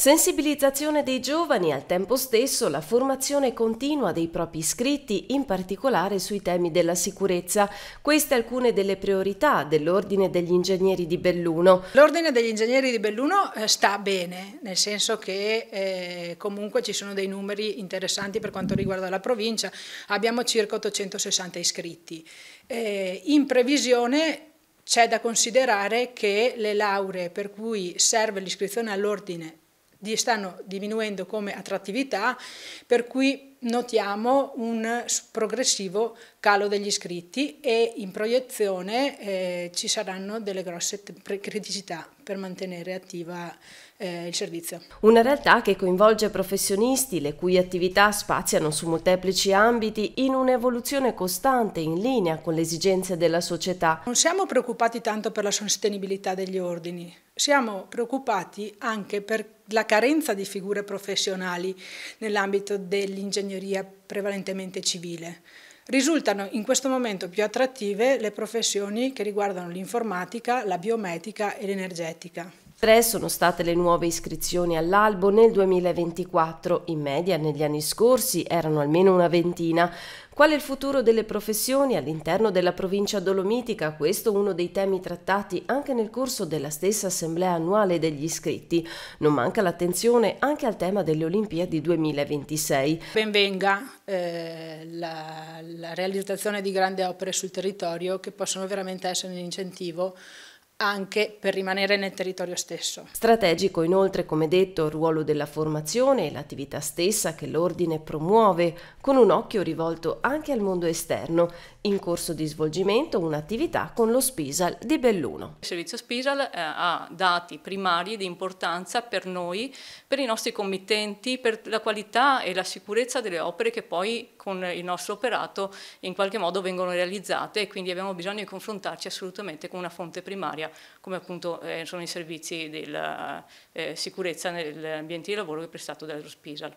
Sensibilizzazione dei giovani, al tempo stesso la formazione continua dei propri iscritti, in particolare sui temi della sicurezza. Queste alcune delle priorità dell'Ordine degli Ingegneri di Belluno. L'Ordine degli Ingegneri di Belluno eh, sta bene, nel senso che eh, comunque ci sono dei numeri interessanti per quanto riguarda la provincia. Abbiamo circa 860 iscritti. Eh, in previsione c'è da considerare che le lauree per cui serve l'iscrizione all'ordine stanno diminuendo come attrattività, per cui notiamo un progressivo calo degli iscritti e in proiezione eh, ci saranno delle grosse criticità per mantenere attiva eh, il servizio. Una realtà che coinvolge professionisti le cui attività spaziano su molteplici ambiti in un'evoluzione costante in linea con le esigenze della società. Non siamo preoccupati tanto per la sostenibilità degli ordini, siamo preoccupati anche per la carenza di figure professionali nell'ambito dell'ingegneria ingegneria prevalentemente civile. Risultano in questo momento più attrattive le professioni che riguardano l'informatica, la biometrica e l'energetica. Tre sono state le nuove iscrizioni all'albo nel 2024, in media negli anni scorsi erano almeno una ventina. Qual è il futuro delle professioni all'interno della provincia dolomitica? Questo è uno dei temi trattati anche nel corso della stessa assemblea annuale degli iscritti. Non manca l'attenzione anche al tema delle Olimpiadi 2026. Benvenga eh, la, la realizzazione di grandi opere sul territorio che possono veramente essere un incentivo anche per rimanere nel territorio stesso. Strategico inoltre, come detto, il ruolo della formazione e l'attività stessa che l'Ordine promuove, con un occhio rivolto anche al mondo esterno, in corso di svolgimento un'attività con lo Spisal di Belluno. Il servizio Spisal eh, ha dati primari di importanza per noi, per i nostri committenti, per la qualità e la sicurezza delle opere che poi con il nostro operato in qualche modo vengono realizzate e quindi abbiamo bisogno di confrontarci assolutamente con una fonte primaria come appunto eh, sono i servizi della eh, sicurezza negli ambienti di lavoro che è prestato dall'Aerospisal.